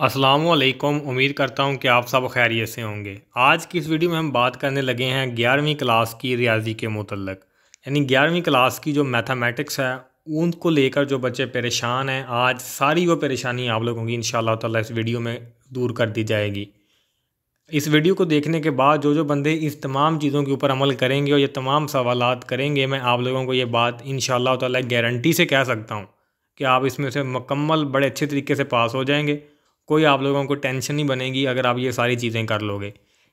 असलकुम उम्मीद करता हूँ कि आप सब खैरियत से होंगे आज की इस वीडियो में हम बात करने लगे हैं ग्यारहवीं क्लास की रियाजी के मतलब यानी ग्यारहवीं क्लास की जो मैथमेटिक्स है उनको लेकर जो बच्चे परेशान हैं आज सारी वो परेशानी आप लोगों की इन ताला इस वीडियो में दूर कर दी जाएगी इस वीडियो को देखने के बाद जो जो बंदे इस तमाम चीज़ों के ऊपर अमल करेंगे और ये तमाम सवाल करेंगे मैं आप लोगों को ये बात इन ताला गारंटी से कह सकता हूँ कि आप इसमें से मुकम्मल बड़े अच्छे तरीके से पास हो जाएंगे कोई आप लोगों को टेंशन नहीं बनेगी अगर आप ये सारी चीज़ें कर लोगे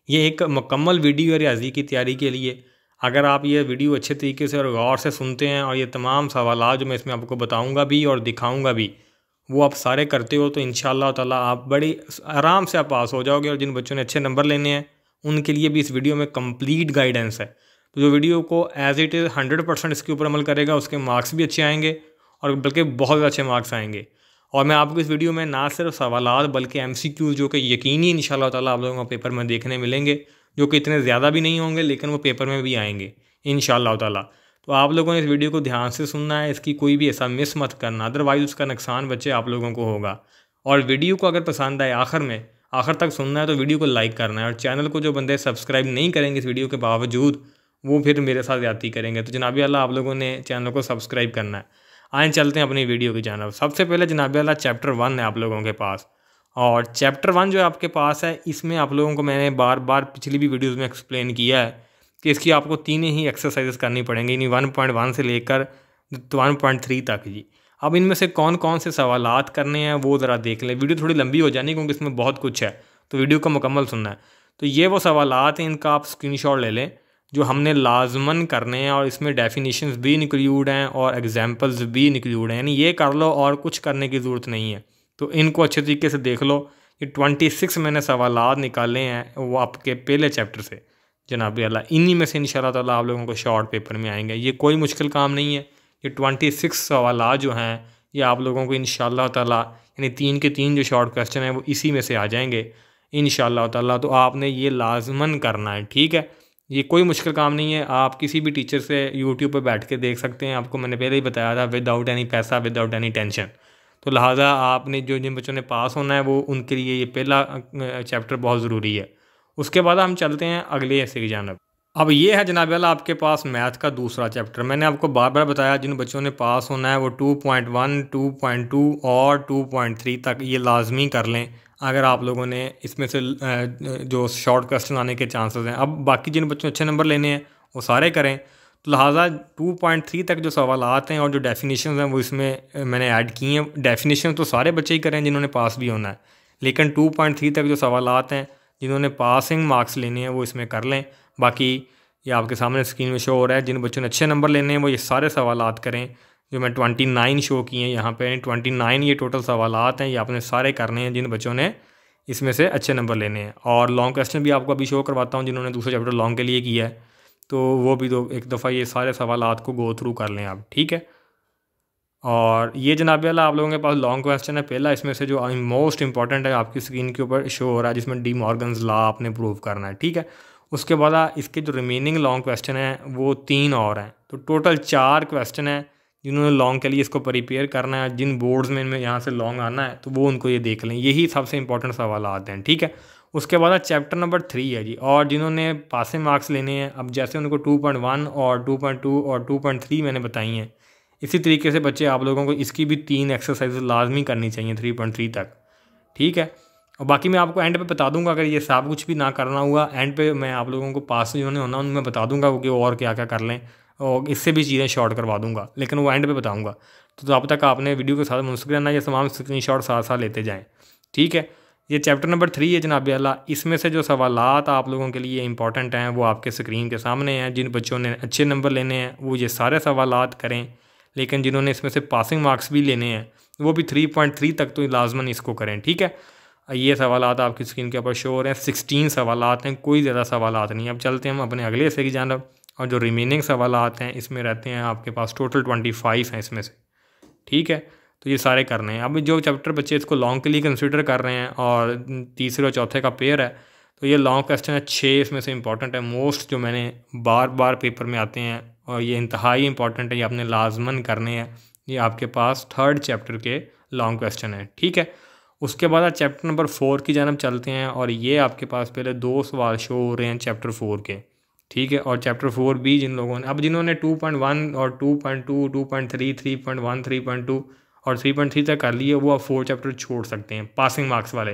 ये एक मुकम्मल वीडियो है रियाजी की तैयारी के लिए अगर आप ये वीडियो अच्छे तरीके से और गौर से सुनते हैं और ये तमाम सवाल जो मैं इसमें आपको बताऊँगा भी और दिखाऊँगा भी वो आप सारे करते हो तो इन ताला आप बड़ी आराम से आप पास हो जाओगे और जिन बच्चों ने अच्छे नंबर लेने हैं उनके लिए भी इस वीडियो में कंप्लीट गाइडेंस है तो जो वीडियो को as it is hundred percent इसके ऊपर अमल करेगा उसके मार्क्स भी अच्छे आएंगे और बल्कि बहुत अच्छे मार्क्स आएंगे और मैं आपको इस वीडियो में ना सिर्फ सवाल बल्कि एम जो कि यकीनी इन शाला ताली आप लोगों को पेपर में देखने मिलेंगे जो कि इतने ज़्यादा भी नहीं होंगे लेकिन वो पेपर में भी आएंगे इन ताला तो आप लोगों ने इस वीडियो को ध्यान से सुनना है इसकी कोई भी ऐसा मिस मत करना अदरवाइज़ उसका नुकसान बच्चे आप लोगों को होगा और वीडियो को अगर पसंद आए आखिर में आखिर तक सुनना है तो वीडियो को लाइक करना है और चैनल को जो बंदे सब्सक्राइब नहीं करेंगे इस वीडियो के बावजूद वो फिर मेरे साथ ज़्यादा करेंगे तो जनाबी अल्लाह आप लोगों ने चैनल को सब्सक्राइब करना है आए चलते हैं अपनी वीडियो की जानब सबसे पहले जनाब अला चैप्टर वन है आप लोगों के पास और चैप्टर वन जो आपके पास है इसमें आप लोगों को मैंने बार बार पिछली भी वीडियोज़ में एक्सप्लेन किया है कि इसकी आपको तीन ही एक्सरसाइजेस करनी पड़ेंगी यानी वन पॉइंट वन से लेकर वन पॉइंट थ्री तक जी अब इनमें से कौन कौन से सवाल करने हैं वो ज़रा देख लें वीडियो थोड़ी लंबी हो जानी क्योंकि इसमें बहुत कुछ है तो वीडियो को मुकम्मल सुनना है तो ये वो सवाल हैं इनका आप स्क्रीन ले लें जो हमने लाजमन करने हैं और इसमें डेफिनेशंस भी इंक्लूड हैं और एग्जांपल्स भी इंक्लूड हैं यानी ये कर लो और कुछ करने की ज़रूरत नहीं है तो इनको अच्छे तरीके से देख लो ये ट्वेंटी सिक्स मैंने सवाल निकाले हैं वो आपके पहले चैप्टर से जनाब अल्लाह इन्हीं में से इन ताला आप लोगों को शॉर्ट पेपर में आएंगे ये कोई मुश्किल काम नहीं है ये ट्वेंटी सिक्स सवाल जो हैं ये आप लोगों को इन ताला यानी तीन के तीन जो शॉर्ट क्वेश्चन हैं वो इसी में से आ जाएंगे इन शाह तो आपने ये लाजमन करना है ठीक है ये कोई मुश्किल काम नहीं है आप किसी भी टीचर से यूट्यूब पर बैठ के देख सकते हैं आपको मैंने पहले ही बताया था विदाउट एनी पैसा विदाउट एनी टेंशन तो लिहाजा आपने जो जिन बच्चों ने पास होना है वो उनके लिए ये पहला चैप्टर बहुत ज़रूरी है उसके बाद हम चलते हैं अगले ऐसे की जानब अब ये है जनाब अला आपके पास मैथ का दूसरा चैप्टर मैंने आपको बार बार बताया जिन बच्चों ने पास होना है वो 2.1, 2.2 और 2.3 तक ये लाजमी कर लें अगर आप लोगों ने इसमें से जो शॉर्ट क्वेश्चन आने के चांसेस हैं अब बाकी जिन बच्चों अच्छे नंबर लेने हैं वो सारे करें तो लिहाजा 2.3 तक जो सवाल आते हैं और जो डेफिनेशन हैं वो इसमें मैंने ऐड किए हैं डेफिनेशन तो सारे बच्चे ही करें जिन्होंने पास भी होना है लेकिन थ्री तक जो सवाल आते हैं जिन्होंने पासिंग मार्क्स लेने हैं वो इसमें कर लें बाकी ये आपके सामने स्क्रीन में शो हो रहा है जिन बच्चों ने अच्छे नंबर लेने हैं वो ये सारे सवाल करें जो मैं ट्वेंटी नाइन शो किए हैं यहाँ पे ट्वेंटी नाइन ये टोटल सवाल हैं ये आपने सारे करने हैं जिन बच्चों ने इसमें से अच्छे नंबर लेने हैं और लॉन्ग क्वेश्चन भी आपको अभी शो करवाता हूँ जिन्होंने दूसरा चैप्टर लॉन्ग के लिए किया है तो वो भी दो एक दफ़ा ये सारे सवाल को गो थ्रू कर लें आप ठीक है और ये जनाब वाला आप लोगों के पास लॉन्ग क्वेश्चन है पहला इसमें से जो मोस्ट इंपॉर्टेंट है आपकी स्क्रीन के ऊपर शो हो रहा है जिसमें डी मॉर्गन ला आपने प्रूव करना है ठीक है उसके बाद इसके जो रिमेनिंग लॉन्ग क्वेश्चन हैं वो तीन और हैं तो टोटल चार क्वेश्चन हैं जिन्होंने लॉन्ग के लिए इसको प्रिपेयर करना है जिन बोर्ड्स में इनमें यहाँ से लॉन्ग आना है तो वो उनको ये देख लें यही सबसे इंपॉर्टेंट सवाल आते हैं ठीक है उसके बाद चैप्टर नंबर थ्री है जी और जिन्होंने पासे मार्क्स लेने हैं अब जैसे उनको टू पॉइंट वन और टू पॉइंट टू और टू पॉइंट थ्री मैंने बताई हैं इसी तरीके से बच्चे आप लोगों को इसकी भी तीन एक्सरसाइज लाजमी करनी चाहिए थ्री पॉइंट थ्री तक ठीक है और बाकी मैं आपको एंड पे बता दूंगा अगर ये सब कुछ भी ना करना हुआ एंड पे मैं आप लोगों को पास जो होना उनमें बता दूंगा कि और क्या क्या कर लें और इससे भी चीज़ें शॉर्ट करवा दूंगा लेकिन वो एंड पे बताऊंगा तो, अब तक आपने वीडियो के साथ मुंसक रहना ये तमाम स्क्रीन शॉट साथ साथ लेते जाएँ ठीक है ये चैप्टर नंबर थ्री है जनाब अल्लाह इसमें से जो सवाल आप लोगों के लिए इंपॉर्टेंट हैं वो आपके स्क्रीन के सामने हैं जिन बच्चों ने अच्छे नंबर लेने हैं वो ये सारे सवाल करें लेकिन जिन्होंने इसमें से पासिंग मार्क्स भी लेने हैं वो भी थ्री पॉइंट थ्री तक तो लाजमन इसको करें ठीक है ये सवाल आपकी स्क्रीन के ऊपर शो हो रहे हैं सिक्सटीन सवाल हैं कोई ज़्यादा सवाल नहीं अब चलते हैं हम अपने अगले हिस्से की जानब और जो रिमेनिंग सवाल आते हैं इसमें रहते हैं आपके पास टोटल ट्वेंटी फाइव हैं इसमें से ठीक है तो ये सारे करने हैं अब जो चैप्टर बच्चे इसको लॉन्ग के लिए कंसिडर कर रहे हैं और तीसरे और चौथे का पेयर है तो ये लॉन्ग क्वेश्चन है छः इसमें से इंपॉर्टेंट है मोस्ट जो मैंने बार बार पेपर में आते हैं और ये इंतहाई इंपॉर्टेंट है ये आपने लाजमन करने हैं ये आपके पास थर्ड चैप्टर के लॉन्ग क्वेश्चन है ठीक है उसके बाद आप चैप्टर नंबर फोर की जानब चलते हैं और ये आपके पास पहले दो सवाल शो हो रहे हैं चैप्टर फोर के ठीक है और चैप्टर फोर भी जिन लोगों ने अब जिन्होंने टू पॉइंट वन और two point two two point three three point one three point two और थ्री पॉइंट थ्री तक कर लिए वो अब फोर चैप्टर छोड़ सकते हैं पासिंग मार्क्स वाले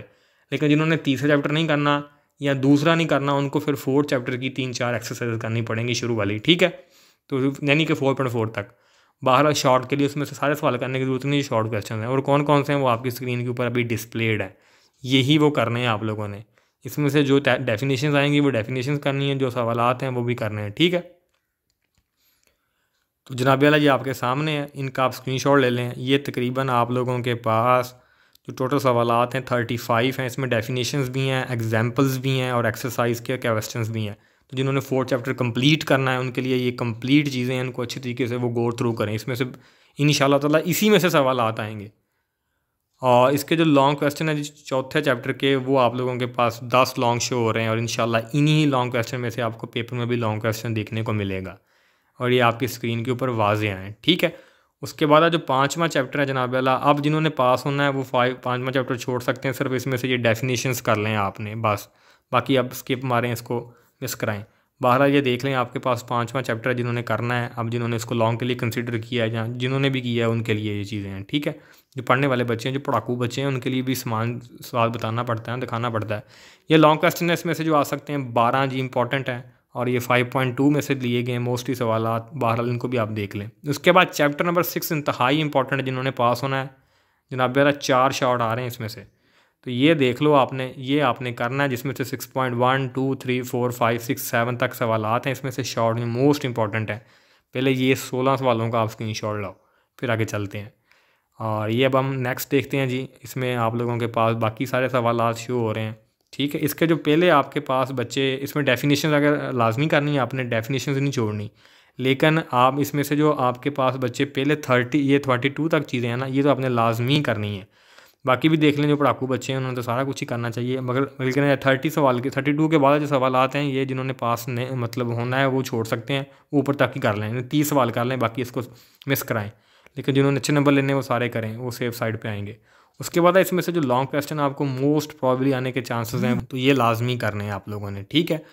लेकिन जिन्होंने तीसरा चैप्टर नहीं करना या दूसरा नहीं करना उनको फिर फोर्थ चैप्टर की तीन चार एक्सरसाइज करनी पड़ेंगी शुरू वाली ठीक है तो यानी कि फोर पॉइंट फोर तक बाहर शॉर्ट के लिए उसमें से सारे सवाल करने की जरूरत नहीं है शॉर्ट क्वेश्चन है और कौन कौन से हैं वो आपकी स्क्रीन के ऊपर अभी डिस्प्लेड है यही वो करने हैं आप लोगों ने इसमें से जो डेफिनेशन आएंगी वो डेफिनेशन करनी है जो सवाल हैं वो भी करने हैं ठीक है तो जनाब वाला जी आपके सामने है इनका आप स्क्रीनशॉट ले लें ये तकरीबन आप लोगों के पास जो टोटल सवाल हैं थर्टी फाइव हैं इसमें डेफिनेशंस भी हैं एग्जांपल्स भी हैं और एक्सरसाइज के क्वेश्चन भी हैं तो जिन्होंने फोर्थ चैप्टर कंप्लीट करना है उनके लिए ये कम्प्लीट चीज़ें हैं इनको अच्छे तरीके से वो गौर थ्रू करें इसमें से इन ताला इसी में से सवाल आएंगे और इसके जो लॉन्ग क्वेश्चन है चौथे चैप्टर के वो आप लोगों के पास दस लॉन्ग शो हो रहे हैं और इन इन्हीं ही लॉन्ग क्वेश्चन में से आपको पेपर में भी लॉन्ग क्वेश्चन देखने को मिलेगा और ये आपकी स्क्रीन के ऊपर वाजे हैं ठीक है उसके बाद जो पाँचवा चैप्टर है जनाब अला अब जिन्होंने पास होना है वो फाइव पाँचवा चैप्टर छोड़ सकते हैं सिर्फ इसमें से ये डेफिनेशन कर लें आपने बस बाकी अब स्किप मारें इसको मिस कराएं बहरहाल ये देख लें आपके पास पाँचवा चैप्टर है जिन्होंने करना है अब जिन्होंने इसको लॉन्ग के लिए कंसिडर किया है या जिन्होंने भी किया है उनके लिए ये चीज़ें हैं ठीक है जो पढ़ने वाले बच्चे हैं जो पढ़ाकू बच्चे हैं उनके लिए भी समान सवाल बताना पड़ता है दिखाना पड़ता है ये लॉन्ग क्वेश्चन है इसमें से जो आ सकते हैं बारह जी इंपॉर्टेंट हैं और ये 5.2 में से लिए गए मोस्टली सवाल बहरहाल इनको भी आप देख लें उसके बाद चैप्टर नंबर सिक्स इंतहाई इंपॉर्टेंट है जिन्होंने पास होना है जनाब मेरा चार शॉट आ रहे हैं इसमें से तो ये देख लो आपने ये आपने करना है जिसमें से six point one two three four five six seven तक सवाल आते हैं इसमें से शॉर्ट में मोस्ट इंपॉर्टेंट है पहले ये सोलह सवालों का आप स्क्रीन शॉट लाओ फिर आगे चलते हैं और ये अब हम नेक्स्ट देखते हैं जी इसमें आप लोगों के पास बाकी सारे सवाल शो हो रहे हैं ठीक है इसके जो पहले आपके पास बच्चे इसमें डेफिनेशन अगर लाजमी करनी है आपने डेफिनेशन नहीं छोड़नी लेकिन आप इसमें से जो आपके पास बच्चे पहले थर्टी ये थर्टी टू तक चीज़ें हैं ना ये तो आपने लाजमी करनी है बाकी भी देख लें जो पढ़ाकू बच्चे हैं उन्होंने तो सारा कुछ ही करना चाहिए मगर लेकिन थर्टी सवाल के थर्टी टू के बाद जो सवाल आते हैं ये जिन्होंने पास ने मतलब होना है वो छोड़ सकते हैं ऊपर तक ही कर लें तीस सवाल कर लें बाकी इसको मिस कराएं लेकिन जिन्होंने अच्छे नंबर लेने वो सारे करें वो सेफ साइड पर आएंगे उसके बाद इसमें से जो लॉन्ग क्वेश्चन आपको मोस्ट प्रॉबली आने के चांसेस हैं तो ये लाजमी करने हैं आप लोगों ने ठीक है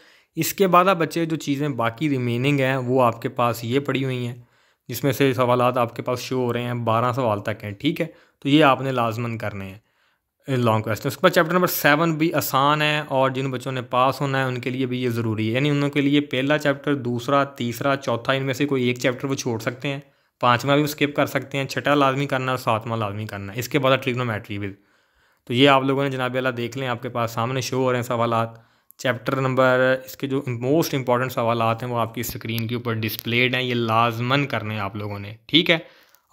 इसके बाद आप बच्चे जो चीज़ें बाकी रिमेनिंग हैं वो आपके पास ये पड़ी हुई हैं जिसमें से सवाल आपके पास शो हो रहे हैं बारह सवाल तक हैं ठीक है तो ये आपने लाजमन करने हैं लॉन्ग क्वेश्चन उसके बाद चैप्टर नंबर सेवन भी आसान है और जिन बच्चों ने पास होना है उनके लिए भी ये ज़रूरी है यानी उनके लिए पहला चैप्टर दूसरा तीसरा चौथा इनमें से कोई एक चैप्टर वो छोड़ सकते हैं पाँचवा भी स्किप कर सकते हैं छठा लाजमी करना और सातवां लाजमी करना इसके बाद ट्रिग्नोमेट्री विद तो ये आप लोगों ने जनाब अला देख लें आपके पास सामने शो हो रहे हैं सवाल चैप्टर नंबर इसके जो मोस्ट इंपॉर्टेंट सवाल आते हैं वो आपकी स्क्रीन के ऊपर डिस्प्लेड हैं ये लाजमन करने हैं आप लोगों ने ठीक है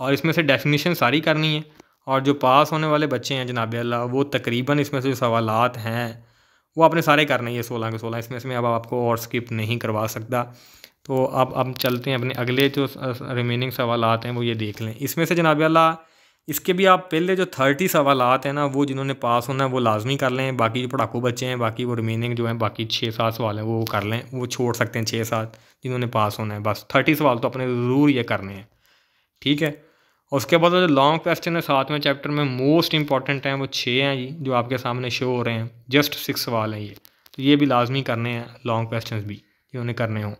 और इसमें से डेफिनेशन सारी करनी है और जो पास होने वाले बच्चे हैं जनाब अल्लाह वो तकरीबन इसमें से जो सवाल हैं वो आपने सारे करने ये सोलह के सोलह इसमें से मैं अब आपको और स्किप नहीं करवा सकता तो अब अब चलते हैं अपने अगले जो रिमेनिंग सवाल हैं वो ये देख लें इसमें से जनाब अल्लाह इसके भी आप पहले जो थर्टी सवाल हैं ना वो जिन्होंने पास होना है वो लाजमी कर लें बाकी जो पढ़ाकू बच्चे हैं बाकी वो रिमेनिंग जो हैं बाकी छः सात सवाल हैं वो कर लें वो छोड़ सकते हैं छः सात जिन्होंने पास होना है बस थर्टी सवाल तो अपने ज़रूर ये करने हैं ठीक है उसके बाद जो लॉन्ग क्वेश्चन है सातवें चैप्टर में मोस्ट इंपॉर्टेंट हैं वो छः हैं जी जो आपके सामने शो हो रहे हैं जस्ट सिक्स सवाल हैं ये तो ये भी लाजमी करने हैं लॉन्ग क्वेश्चन भी जिन्होंने करने हों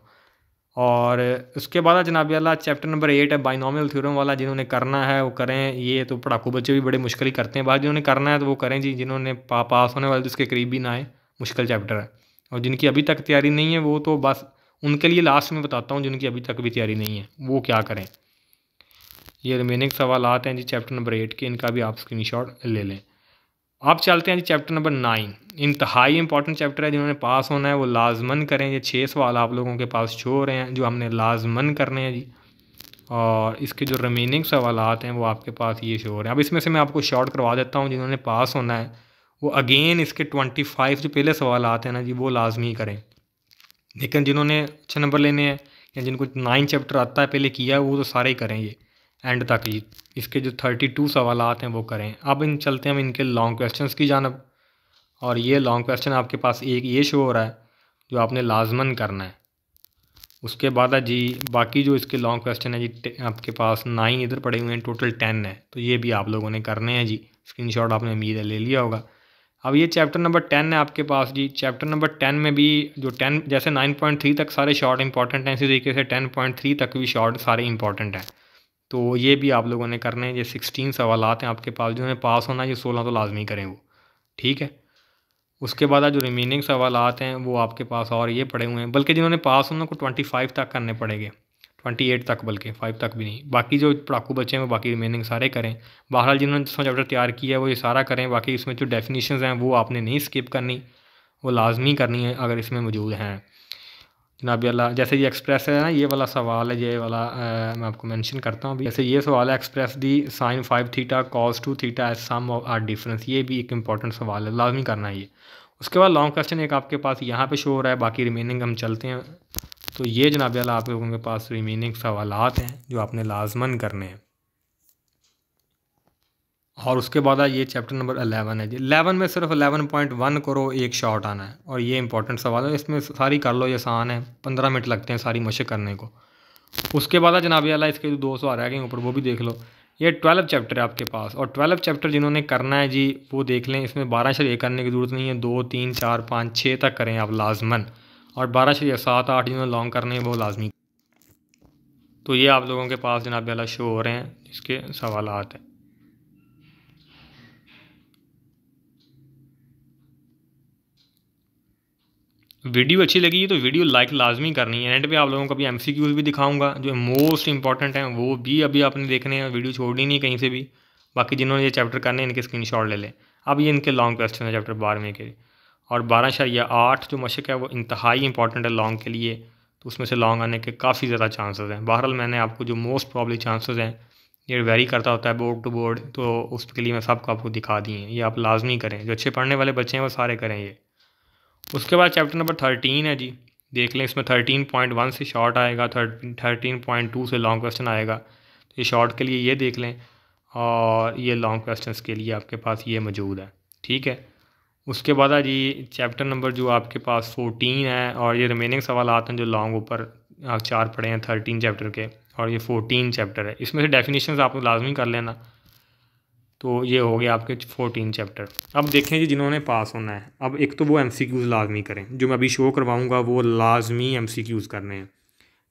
और उसके बाद जनाबी अल्लाह चैप्टर नंबर एट है बाइनॉमियल थ्योरम वाला जिन्होंने करना है वो करें ये तो पढ़ाकू बच्चे भी बड़े मुश्किल ही करते हैं बाहर जिन्होंने करना है तो वो करें जी जिन्होंने पा, पास होने वाले तो उसके करीब भी ना आए मुश्किल चैप्टर है और जिनकी अभी तक तैयारी नहीं है वो तो बस उनके लिए लास्ट में बताता हूँ जिनकी अभी तक भी तैयारी नहीं है वो क्या करें ये रिमेनिंग सवाल आते हैं जी चैप्टर नंबर एट के इनका भी आप स्क्रीन ले लें आप चलते हैं जी चैप्टर नंबर नाइन इंतहाई इंपॉर्टेंट चैप्टर है जिन्होंने पास होना है वो लाजमन करें ये छः सवाल आप लोगों के पास छो रहे हैं जो हमने लाजमन करने हैं जी और इसके जो रिमेनिंग सवाल हैं वो आपके पास ये शोर हैं अब इसमें से मैं आपको शॉर्ट करवा देता हूँ जिन्होंने पास होना है वो अगेन इसके ट्वेंटी फाइव जो पहले सवाल आते हैं ना जी वो लाजमी करें लेकिन जिन्होंने अच्छे नंबर लेने हैं या जिनको नाइन चैप्टर आता है पहले किया है वो तो सारे ही करें ये एंड तक ही इसके जो थर्टी टू सवाल हैं वो करें अब इन चलते हैं हम इनके लॉन्ग क्वेश्चंस की जानब और ये लॉन्ग क्वेश्चन आपके पास एक ये शो हो रहा है जो आपने लाजमन करना है उसके बाद है जी बाकी जो इसके लॉन्ग क्वेश्चन है जी आपके पास नाइन इधर पड़े हुए हैं टोटल टेन है तो ये भी आप लोगों ने करने हैं जी स्क्रीन आपने उम्मीद है ले लिया होगा अब ये चैप्टर नंबर टेन है आपके पास जी चैप्टर नंबर टेन में भी जो टेन जैसे नाइन पॉइंट थ्री तक सारे शॉर्ट इंपॉर्टेंट हैं इसी तरीके से टेन पॉइंट थ्री तक भी शॉर्ट सारे इंपॉर्टेंट हैं तो ये भी आप लोगों ने करना है ये सिक्सटीन सवाल हैं आपके पास जो है पास होना ये सोलह तो लाजमी करें वो ठीक है उसके बाद जो रिमेनिंग सवाल हैं वो आपके पास और ये पड़े हुए हैं बल्कि जिन्होंने पास होना को ट्वेंटी फाइव तक करने पड़ेंगे ट्वेंटी एट तक बल्कि फाइव तक भी नहीं बाकी जो पड़ाकू बच्चे हैं वो बाकी रिमेनिंग सारे करें बहरहाल जिन्होंने जिसमें चैप्टर तैयार किया है वो ये सारा करें बाकी इसमें जो डेफिनेशन हैं वो आपने नहीं स्किप करनी वो लाजमी करनी है अगर इसमें मौजूद हैं जनाब अल्लाह जैसे ये एक्सप्रेस है ना ये वाला सवाल है ये वाला आ, मैं आपको मेंशन करता हूँ अभी जैसे ये सवाल है express the sine five theta cos two theta as sum or difference ये भी एक इंपॉर्टेंट सवाल है लाजमी करना है ये उसके बाद लॉन्ग क्वेश्चन एक आपके पास यहाँ पे शो हो रहा है बाकी रिमेनिंग हम चलते हैं तो ये जनाब अल्लाह आप लोगों के पास रिमेनिंग सवाल हैं जो आपने लाजमन करने हैं और उसके बाद ये चैप्टर नंबर अलेवन है जी अलेवन में सिर्फ अलेवन पॉइंट वन करो एक शॉट आना है और ये इंपॉर्टेंट सवाल है इसमें सारी कर लो ये आसान है पंद्रह मिनट लगते हैं सारी मशक करने को उसके बाद जनाब अला इसके दो सौ रह गए ऊपर वो भी देख लो ये ट्वेल्व चैप्टर है आपके पास और ट्वेल्व चैप्टर जिन्होंने करना है जी वो देख लें इसमें बारह शरीय करने की ज़रूरत नहीं है दो तीन चार पाँच छः तक करें आप लाजमन और बारह शरीय सात आठ जिन्होंने लॉन्ग करने हैं वो लाजमी तो ये आप लोगों के पास जनाब अला शो हो रहे हैं इसके सवाल हैं वीडियो अच्छी लगी है तो वीडियो लाइक लाजमी करनी है एंड पे आप लोगों को अभी एम भी दिखाऊंगा जो मोस्ट इंपॉर्टेंट हैं वो भी अभी आपने देखने हैं वीडियो छोड़नी नहीं कहीं से भी बाकी जिन्होंने ये चैप्टर करने इनके शॉट ले लें अब ये इनके लॉन्ग क्वेश्चन है चैप्टर बारहवें के और बारह शरिया आठ जो मशक है वो इंतहाई इंपॉर्टेंट है लॉन्ग के लिए तो उसमें से लॉन्ग आने के काफ़ी ज़्यादा चांसेस हैं बहरहाल मैंने आपको जो मोस्ट प्रॉब्ली चांसेस हैं ये वेरी करता होता है बोर्ड टू बोर्ड तो उसके लिए मैं सबको आपको दिखा दिए ये आप लाजमी करें जो अच्छे पढ़ने वाले बच्चे हैं वो सारे करें ये उसके बाद चैप्टर नंबर थर्टीन है जी देख लें इसमें थर्टीन पॉइंट वन से शॉर्ट आएगा थर्टीन पॉइंट टू से लॉन्ग क्वेश्चन आएगा तो ये शॉर्ट के लिए ये देख लें और ये लॉन्ग क्वेश्चन के लिए आपके पास ये मौजूद है ठीक है उसके बाद आज जी चैप्टर नंबर जो आपके पास फोर्टीन है और ये रिमेनिंग सवाल आते हैं जो लॉन्ग ऊपर चार पढ़े हैं थर्टीन चैप्टर के और ये फोर्टीन चैप्टर है इसमें से डेफिनेशन आप लाजमी कर लेना तो ये हो गया आपके फोर्टीन चैप्टर अब देखें जी जिन्होंने पास होना है अब एक तो वो एम सी क्यूज़ लाजमी करें जो मैं अभी शो करवाऊँगा वो लाजमी एम सी क्यूज़ करने हैं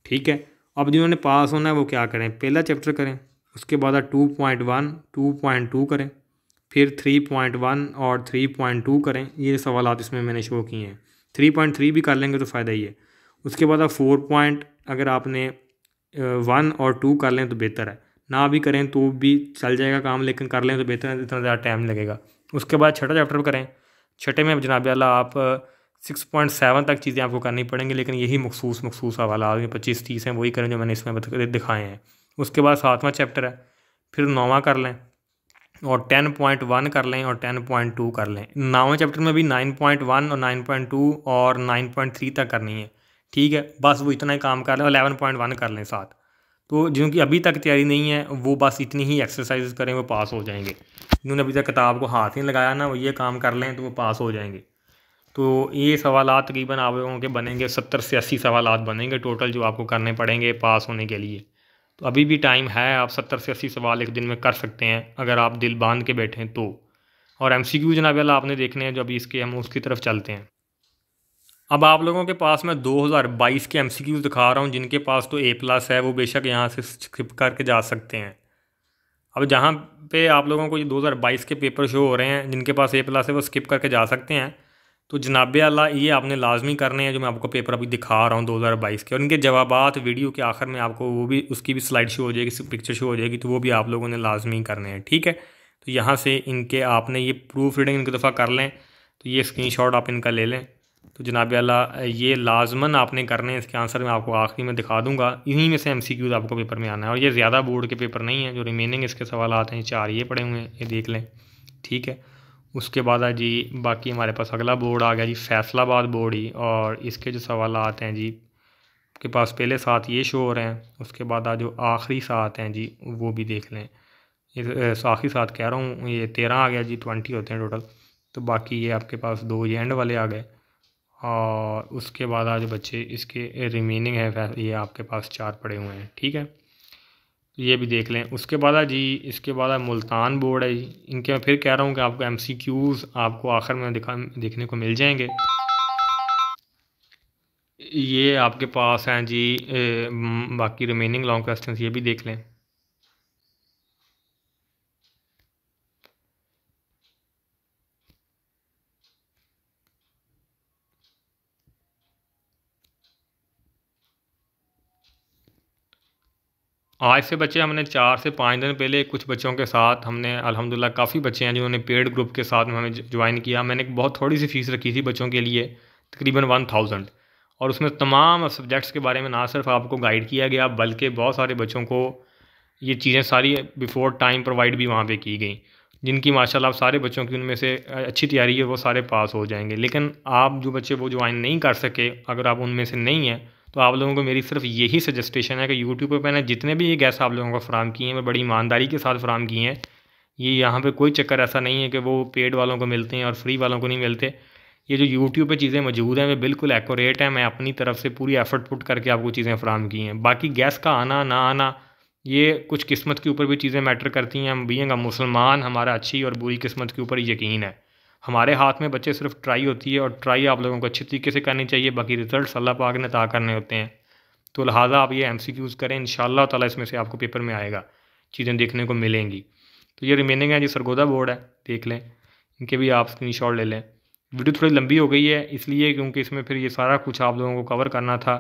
ठीक है अब जिन्होंने पास होना है वो क्या करें पहला चैप्टर करें उसके बाद two point one two point two करें फिर थ्री पॉइंट वन और थ्री पॉइंट टू करें ये सवाल इसमें मैंने शो किए हैं थ्री पॉइंट थ्री भी कर लेंगे तो फ़ायदा ही है उसके बाद आप फोर पॉइंट अगर आपने वन और टू कर लें तो बेहतर है ना भी करें तो भी चल जाएगा काम लेकिन कर लें तो बेहतर है इतना ज़्यादा टाइम लगेगा उसके बाद छठा चैप्टर करें छठे में जनाब अला आप सिक्स पॉइंट सेवन तक चीज़ें आपको करनी पड़ेंगी लेकिन यही मखसूस मखसूस हवाला पच्चीस तीस हैं वही करें जो मैंने इसमें दिखाए हैं उसके बाद सातवां चैप्टर है फिर नौवा कर लें और टेन पॉइंट वन कर लें और टेन पॉइंट टू कर लें नौवें चैप्टर में भी नाइन पॉइंट वन और नाइन पॉइंट टू और नाइन पॉइंट थ्री तक करनी है ठीक है बस वो इतना ही काम कर लें और वन कर लें साथ तो जिनकी अभी तक तैयारी नहीं है वो बस इतनी ही एक्सरसाइज करें वो पास हो जाएंगे जिन्होंने अभी तक किताब को हाथ ही लगाया ना वो ये काम कर लें तो वो पास हो जाएंगे तो ये सवाल तकरीबन आप लोगों के बनेंगे सत्तर से अस्सी सवाल बनेंगे टोटल जो आपको करने पड़ेंगे पास होने के लिए तो अभी भी टाइम है आप सत्तर से अस्सी सवाल एक दिन में कर सकते हैं अगर आप दिल बांध के बैठें तो और एम सी क्यू जनाबेला आपने देखने हैं जो अभी इसके हम उसकी तरफ चलते हैं अब आप लोगों के पास मैं 2022 के एम दिखा रहा हूँ जिनके पास तो ए प्लस है वो बेशक यहाँ से स्किप करके जा सकते हैं अब जहाँ पे आप लोगों को ये 2022 के पेपर शो हो रहे हैं जिनके पास ए प्लस है वो स्किप करके जा सकते हैं तो जनाब अल्लाह ये आपने लाजमी करने हैं जो मैं आपको पेपर अभी दिखा रहा हूँ दो के और इनके जवाब वीडियो के आखिर में आपको वो भी उसकी भी स्लाइड शो हो जाएगी पिक्चर शो हो जाएगी तो वो भी आप लोगों ने लाजमी करने हैं ठीक है तो यहाँ से इनके आपने ये प्रूफ रीडिंग इनकी दफ़ा कर लें तो ये स्क्रीन आप इनका ले लें तो जनाब अल्ला ये लाजमन आपने करने हैं इसके आंसर मैं आपको आखिरी में दिखा दूंगा यहीं में से एम आपको पेपर में आना है और ये ज़्यादा बोर्ड के पेपर नहीं है जो रिमेनिंग इसके सवाल आते हैं चार ये पड़े हुए हैं ये देख लें ठीक है उसके बाद है जी बाकी हमारे पास अगला बोर्ड आ गया जी फैसलाबाद बोर्ड ही और इसके जो सवाल आते हैं जी के पास पहले साथ ये शो हो रहे हैं उसके बाद आज जो आखिरी साथ हैं जी वो भी देख लें आखिरी साथ कह रहा हूँ ये तेरह आ गया जी ट्वेंटी होते हैं टोटल तो बाकी ये आपके पास दो ये एंड वाले आ गए और उसके बाद आज बच्चे इसके रिमेनिंग है ये आपके पास चार पड़े हुए हैं ठीक है तो ये भी देख लें उसके बाद जी इसके बाद मुल्तान बोर्ड है जी इनके मैं फिर कह रहा हूँ कि आपको एम सी क्यूज़ आपको आखिर में दिखा देखने को मिल जाएंगे ये आपके पास हैं जी बाकी रिमेनिंग लॉन्ग क्वेश्चन ये भी देख लें आज से बच्चे हमने चार से पाँच दिन पहले कुछ बच्चों के साथ हमने अल्हम्दुलिल्लाह काफ़ी बच्चे हैं जिन्होंने पेड ग्रुप के साथ में हमें ज्वाइन किया मैंने एक बहुत थोड़ी सी फ़ीस रखी थी बच्चों के लिए तकरीबन वन थाउजेंड और उसमें तमाम सब्जेक्ट्स के बारे में ना सिर्फ आपको गाइड किया गया बल्कि बहुत सारे बच्चों को ये चीज़ें सारी बिफ़ोर टाइम प्रोवाइड भी वहाँ पर की गई जिनकी माशाल्लाह सारे बच्चों की उनमें से अच्छी तैयारी है वो सारे पास हो जाएंगे लेकिन आप जो बच्चे वो ज्वाइन नहीं कर सके अगर आप उनमें से नहीं हैं तो आप लोगों को मेरी सिर्फ यही सजेस्टेशन है कि यूट्यूब पर मैंने जितने भी ये गैस आप लोगों को फ्राहम किए हैं मैं बड़ी ईमानदारी के साथ फ्राम किए हैं ये यहाँ पर कोई चक्कर ऐसा नहीं है कि वो पेड वालों को मिलते हैं और फ्री वालों को नहीं मिलते ये जो यूट्यूब पे चीज़ें मौजूद हैं वे बिल्कुल एकोरेट हैं मैं अपनी तरफ से पूरी एफर्ट पुट करके आपको चीज़ें फ्राहम की हैं बाकी गैस का आना ना आना ये कुछ किस्मत के ऊपर भी चीज़ें मैटर करती हैं हम बींग मुसलमान हमारा अच्छी और बुरी किस्मत के ऊपर यकीन है हमारे हाथ में बच्चे सिर्फ ट्राई होती है और ट्राई आप लोगों को अच्छी तरीके से करनी चाहिए बाकी रिजल्ट अल्लाह पाक ने ता करने होते हैं तो लिहाजा आप ये एम सी क्यूज़ करें इन तला इसमें से आपको पेपर में आएगा चीज़ें देखने को मिलेंगी तो ये रिमेनिंग है जो सरगोदा बोर्ड है देख लें इनके भी आप स्क्रीन ले लें वीडियो थोड़ी लंबी हो गई है इसलिए क्योंकि इसमें फिर ये सारा कुछ आप लोगों को कवर करना था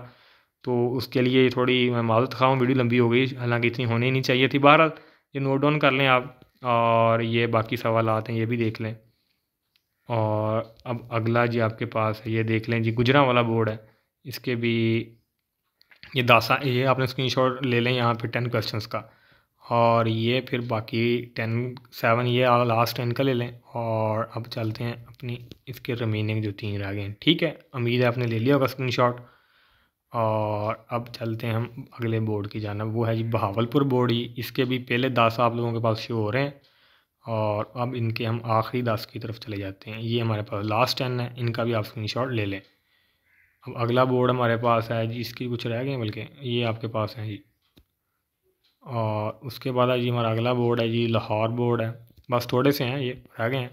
तो उसके लिए थोड़ी मैं माजत खाऊँ वीडियो लंबी हो गई हालांकि इतनी होनी नहीं चाहिए थी बहरहाल ये नोट डाउन कर लें आप और ये बाकी सवाल आते हैं ये भी देख लें और अब अगला जी आपके पास है ये देख लें जी गुजरा वाला बोर्ड है इसके भी ये दासा ये आपने स्क्रीनशॉट ले लें यहाँ पे टेन क्वेश्चंस का और ये फिर बाकी टेन सेवन ये लास्ट टेन का ले लें और अब चलते हैं अपनी इसके रिमेनिंग जो तीन रह गए हैं ठीक है उम्मीद है आपने ले लिया होगा शॉट और अब चलते हैं हम अगले बोर्ड की जानब वो है जी बहावलपुर बोर्ड ही इसके भी पहले दासा आप लोगों के पास शो हो रहे हैं और अब इनके हम आखिरी दस की तरफ चले जाते हैं ये हमारे पास लास्ट टेन है इनका भी आप स्क्रीन ले लें अब अगला बोर्ड हमारे पास है जी इसकी कुछ रह गए बल्कि ये आपके पास है जी और उसके बाद है जी हमारा अगला बोर्ड है जी लाहौर बोर्ड है बस थोड़े से हैं ये रह गए हैं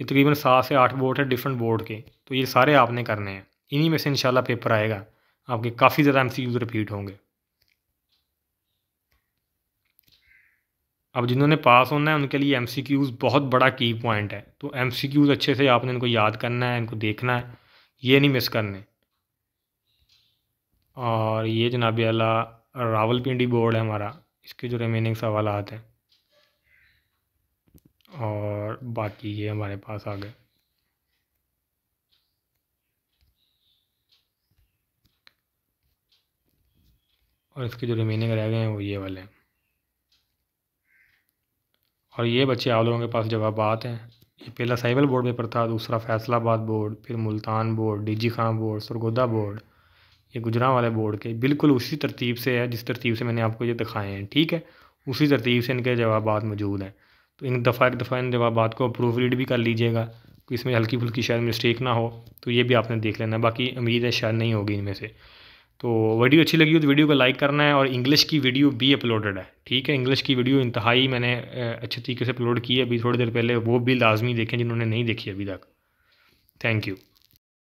ये तकरीबन सात से आठ बोर्ड है डिफरेंट बोर्ड के तो ये सारे आपने करने हैं इन्हीं में से इंशाल्लाह पेपर आएगा आपके काफ़ी ज़्यादा एम रिपीट होंगे अब जिन्होंने पास होना है उनके लिए एम बहुत बड़ा की पॉइंट है तो एम अच्छे से आपने इनको याद करना है इनको देखना है ये नहीं मिस करने और ये जनाब अला रावलपिंडी बोर्ड है हमारा इसके जो रिमेनिंग सवाल हैं और बाकी ये हमारे पास आ गए और इसके जो रिमेनिंग रह गए हैं वो ये वाले हैं और ये बच्चे आप लोगों के पास आते हैं ये पहला साइबल बोर्ड पेपर था दूसरा फैसलाबाद बोर्ड फिर Multan board DG Khan board Sargodha board ये गुजरा वाले बोर्ड के बिल्कुल उसी तरतीब से है जिस तरतीब से मैंने आपको ये दिखाए हैं ठीक है उसी तरतीब से इनके जवाब मौजूद हैं तो इन दफ़ा एक दफ़ा इन जवाब को अप्रूव रीड भी कर लीजिएगा कि इसमें हल्की फुल्की शायद मिस्टेक ना हो तो ये भी आपने देख लेना बाकी उम्मीद है शायद नहीं होगी इनमें से तो वीडियो अच्छी लगी हो तो वीडियो को लाइक करना है और इंग्लिश की वीडियो भी अपलोडेड है ठीक है इंग्लिश की वीडियो इंतहाई मैंने अच्छे तरीके से अपलोड की है अभी थोड़ी देर पहले वो भी लाजमी देखें जिन्होंने नहीं देखी अभी तक थैंक यू